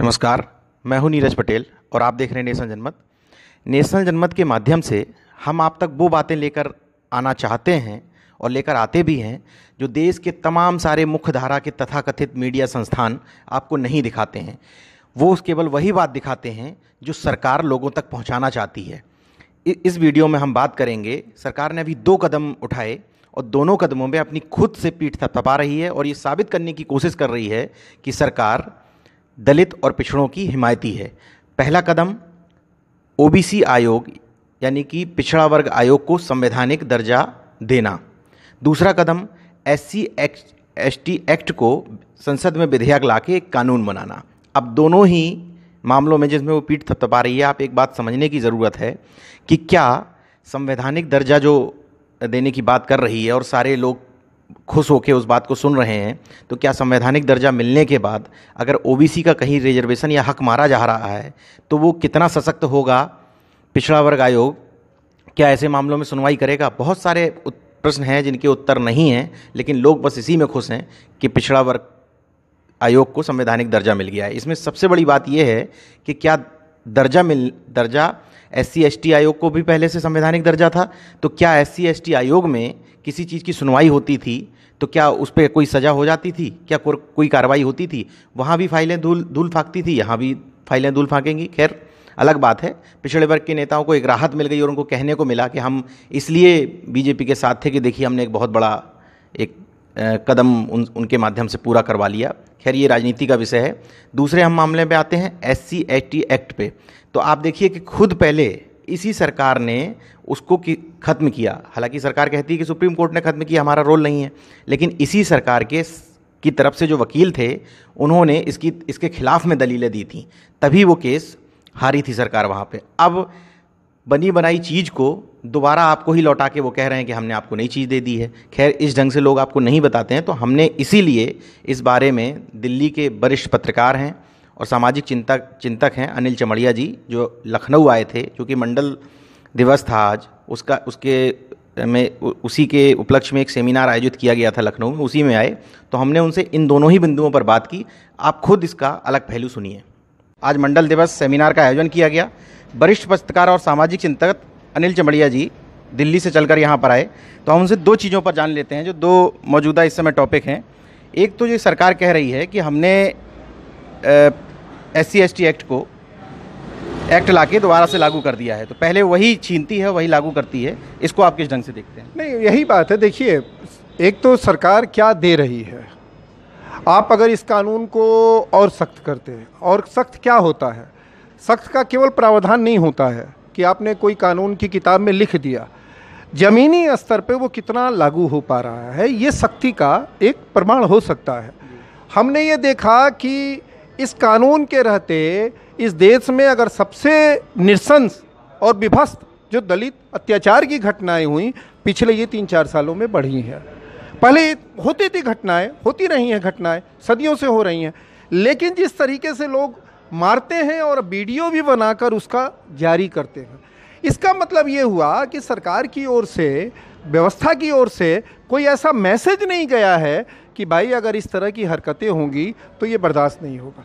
नमस्कार मैं हूं नीरज पटेल और आप देख रहे हैं नेशनल जनमत नेशनल जनमत के माध्यम से हम आप तक वो बातें लेकर आना चाहते हैं और लेकर आते भी हैं जो देश के तमाम सारे मुख्य धारा के तथाकथित मीडिया संस्थान आपको नहीं दिखाते हैं वो केवल वही बात दिखाते हैं जो सरकार लोगों तक पहुँचाना चाहती है इस वीडियो में हम बात करेंगे सरकार ने अभी दो कदम उठाए और दोनों कदमों में अपनी खुद से पीठ थपथपा रही है और ये साबित करने की कोशिश कर रही है कि सरकार दलित और पिछड़ों की हिमायती है पहला कदम ओबीसी आयोग यानी कि पिछड़ा वर्ग आयोग को संवैधानिक दर्जा देना दूसरा कदम S C S T act को संसद में विधेयक ला के एक कानून बनाना अब दोनों ही मामलों में जिसमें वो पीठ थपथपा रही है आप एक बात समझने की ज़रूरत है कि क्या संवैधानिक दर्जा जो देने की बात कर रही है और सारे लोग खुश होकर उस बात को सुन रहे हैं तो क्या संवैधानिक दर्जा मिलने के बाद अगर ओ का कहीं रिजर्वेशन या हक मारा जा रहा है तो वो कितना सशक्त होगा पिछड़ा वर्ग आयोग क्या ऐसे मामलों में सुनवाई करेगा बहुत सारे प्रश्न हैं जिनके उत्तर नहीं हैं लेकिन लोग बस इसी में खुश हैं कि पिछड़ा वर्ग आयोग को संवैधानिक दर्जा मिल गया है इसमें सबसे बड़ी बात यह है कि क्या दर्जा मिल दर्जा एस सी आयोग को भी पहले से संवैधानिक दर्जा था तो क्या एस सी आयोग में किसी चीज़ की सुनवाई होती थी तो क्या उस पर कोई सज़ा हो जाती थी क्या कोई कार्रवाई होती थी वहाँ भी फाइलें धूल धूल फाँकती थी यहाँ भी फाइलें धूल फाँकेंगी खैर अलग बात है पिछड़े वर्ग के नेताओं को एक राहत मिल गई और उनको कहने को मिला कि हम इसलिए बीजेपी के साथ थे कि देखिए हमने एक बहुत बड़ा एक कदम उन उनके माध्यम से पूरा करवा लिया खैर ये राजनीति का विषय है दूसरे हम मामले में आते हैं एस सी एक्ट पे तो आप देखिए कि खुद पहले इसी सरकार ने उसको कि ख़त्म किया हालांकि सरकार कहती है कि सुप्रीम कोर्ट ने ख़त्म किया हमारा रोल नहीं है लेकिन इसी सरकार के की तरफ से जो वकील थे उन्होंने इसकी इसके खिलाफ में दलीलें दी थी तभी वो केस हारी थी सरकार वहाँ पे अब बनी बनाई चीज़ को दोबारा आपको ही लौटा के वो कह रहे हैं कि हमने आपको नई चीज़ दे दी है खैर इस ढंग से लोग आपको नहीं बताते हैं तो हमने इसीलिए इस बारे में दिल्ली के वरिष्ठ पत्रकार हैं और सामाजिक चिंता चिंतक हैं अनिल चमड़िया जी जो लखनऊ आए थे क्योंकि मंडल दिवस था आज उसका उसके में उसी के उपलक्ष्य में एक सेमिनार आयोजित किया गया था लखनऊ में उसी में आए तो हमने उनसे इन दोनों ही बिंदुओं पर बात की आप खुद इसका अलग पहलू सुनिए आज मंडल दिवस सेमिनार का आयोजन किया गया वरिष्ठ पत्रकार और सामाजिक चिंतक अनिल चमड़िया जी दिल्ली से चलकर यहाँ पर आए तो हम उनसे दो चीज़ों पर जान लेते हैं जो दो मौजूदा इस समय टॉपिक हैं एक तो ये सरकार कह रही है कि हमने एस सी एक्ट को एक्ट के दोबारा से लागू कर दिया है तो पहले वही छीनती है वही लागू करती है इसको आप किस ढंग से देखते हैं नहीं यही बात है देखिए एक तो सरकार क्या दे रही है आप अगर इस कानून को और सख्त करते हैं और सख्त क्या होता है सख्त का केवल प्रावधान नहीं होता है कि आपने कोई कानून की किताब में लिख दिया ज़मीनी स्तर पे वो कितना लागू हो पा रहा है ये सख्ती का एक प्रमाण हो सकता है हमने ये देखा कि इस कानून के रहते इस देश में अगर सबसे निशंस और विभस्त जो दलित अत्याचार की घटनाएं हुई पिछले ये तीन चार सालों में बढ़ी हैं पहले होती थी घटनाएं होती रही हैं घटनाएं सदियों से हो रही हैं लेकिन जिस तरीके से लोग मारते हैं और वीडियो भी बनाकर उसका जारी करते हैं इसका मतलब ये हुआ कि सरकार की ओर से व्यवस्था की ओर से कोई ऐसा मैसेज नहीं गया है कि भाई अगर इस तरह की हरकतें होंगी तो ये बर्दाश्त नहीं होगा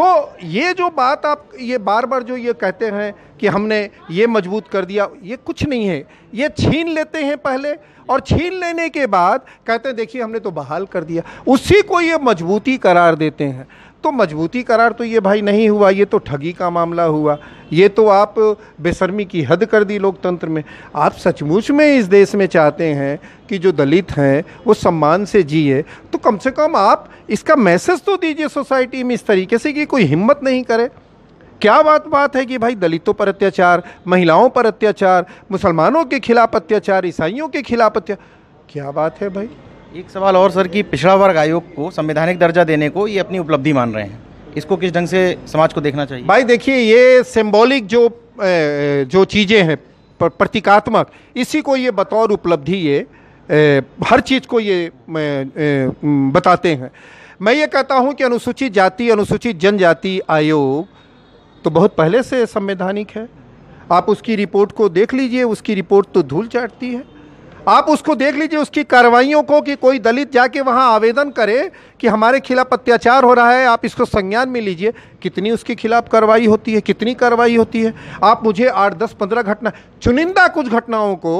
तो ये जो बात आप ये बार बार जो ये कहते हैं कि हमने ये मजबूत कर दिया ये कुछ नहीं है ये छीन लेते हैं पहले और छीन लेने के बाद कहते हैं देखिए हमने तो बहाल कर दिया उसी को ये मजबूती करार देते हैं तो मजबूती करार तो ये भाई नहीं हुआ ये तो ठगी का मामला हुआ ये तो आप बेशर्मी की हद कर दी लोकतंत्र में आप सचमुच में इस देश में चाहते हैं कि जो दलित हैं वो सम्मान से जिए तो कम से कम आप इसका मैसेज तो दीजिए सोसाइटी में इस तरीके से कि कोई हिम्मत नहीं करे क्या बात बात है कि भाई दलितों पर अत्याचार महिलाओं पर अत्याचार मुसलमानों के खिलाफ अत्याचार ईसाइयों के खिलाफ अत्याचार क्या बात है भाई एक सवाल और सर कि पिछड़ा वर्ग आयोग को संवैधानिक दर्जा देने को ये अपनी उपलब्धि मान रहे हैं इसको किस ढंग से समाज को देखना चाहिए भाई देखिए ये सिंबॉलिक जो जो चीज़ें हैं प्रतीकात्मक इसी को ये बतौर उपलब्धि ये हर चीज़ को ये बताते हैं मैं ये कहता हूँ कि अनुसूचित जाति अनुसूचित जनजाति आयोग तो बहुत पहले से संवैधानिक है आप उसकी रिपोर्ट को देख लीजिए उसकी रिपोर्ट तो धूल चाटती है आप उसको देख लीजिए उसकी कार्रवाइयों को कि कोई दलित जाके वहाँ आवेदन करे कि हमारे खिलाफ अत्याचार हो रहा है आप इसको संज्ञान में लीजिए कितनी उसके खिलाफ कार्रवाई होती है कितनी कार्रवाई होती है आप मुझे आठ दस पंद्रह घटना चुनिंदा कुछ घटनाओं को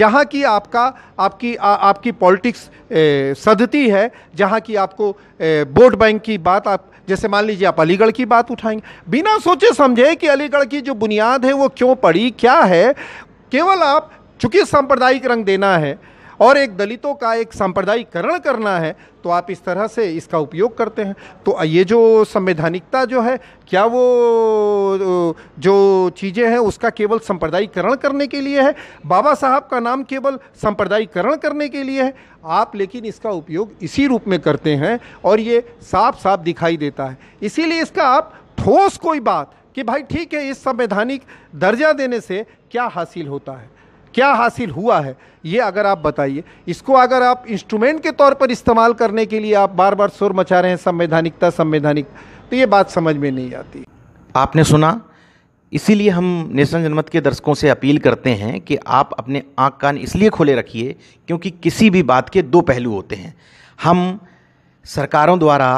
जहाँ की आपका आपकी आ, आपकी पॉलिटिक्स सदती है जहाँ की आपको वोट बैंक की बात आप जैसे मान लीजिए आप अलीगढ़ की बात उठाएंगे बिना सोचे समझे कि अलीगढ़ की जो बुनियाद है वो क्यों पड़ी क्या है केवल आप चूंकि सांप्रदायिक रंग देना है और एक दलितों का एक सांप्रदायिकरण करना है तो आप इस तरह से इसका उपयोग करते हैं तो ये जो संवैधानिकता जो है क्या वो जो चीज़ें हैं उसका केवल सांप्रदायिकरण करने के लिए है बाबा साहब का नाम केवल सांप्रदायिकरण करने के लिए है आप लेकिन इसका उपयोग इसी रूप में करते हैं और ये साफ साफ दिखाई देता है इसीलिए इसका आप ठोस कोई बात कि भाई ठीक है इस संवैधानिक दर्जा देने से क्या हासिल होता है क्या हासिल हुआ है ये अगर आप बताइए इसको अगर आप इंस्ट्रूमेंट के तौर पर इस्तेमाल करने के लिए आप बार बार शोर मचा रहे हैं संवैधानिकता संवैधानिक तो ये बात समझ में नहीं आती आपने सुना इसीलिए हम नेशनल जनमत के दर्शकों से अपील करते हैं कि आप अपने आँख कान इसलिए खोले रखिए क्योंकि किसी भी बात के दो पहलू होते हैं हम सरकारों द्वारा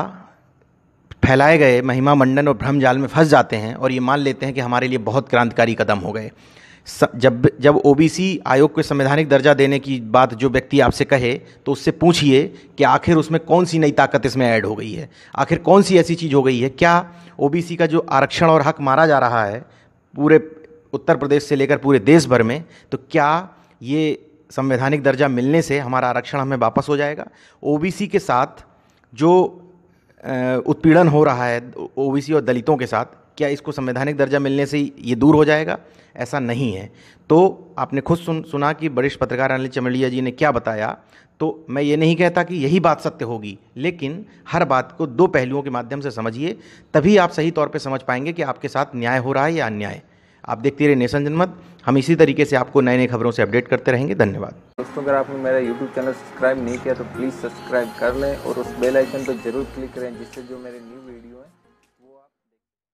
फैलाए गए महिमा मंडन और भ्रम जाल में फंस जाते हैं और ये मान लेते हैं कि हमारे लिए बहुत क्रांतिकारी कदम हो गए जब जब ओबीसी आयोग को संवैधानिक दर्जा देने की बात जो व्यक्ति आपसे कहे तो उससे पूछिए कि आखिर उसमें कौन सी नई ताकत इसमें ऐड हो गई है आखिर कौन सी ऐसी चीज़ हो गई है क्या ओबीसी का जो आरक्षण और हक मारा जा रहा है पूरे उत्तर प्रदेश से लेकर पूरे देश भर में तो क्या ये संवैधानिक दर्जा मिलने से हमारा आरक्षण हमें वापस हो जाएगा ओ के साथ जो उत्पीड़न हो रहा है ओ और दलितों के साथ क्या इसको संवैधानिक दर्जा मिलने से ये दूर हो जाएगा ऐसा नहीं है तो आपने खुद सुन सुना कि वरिष्ठ पत्रकार अनिल चमड़िया जी ने क्या बताया तो मैं ये नहीं कहता कि यही बात सत्य होगी लेकिन हर बात को दो पहलुओं के माध्यम से समझिए तभी आप सही तौर पर समझ पाएंगे कि आपके साथ न्याय हो रहा है या अन्याय आप देखते रहे नेशन जनमत हम इसी तरीके से आपको नए नए खबरों से अपडेट करते रहेंगे धन्यवाद दोस्तों अगर आपने मेरा यूट्यूब चैनल सब्सक्राइब नहीं किया तो प्लीज़ सब्सक्राइब कर लें और उस बेल आइकन पर जरूर क्लिक करें जिससे जो मेरे न्यू वीडियो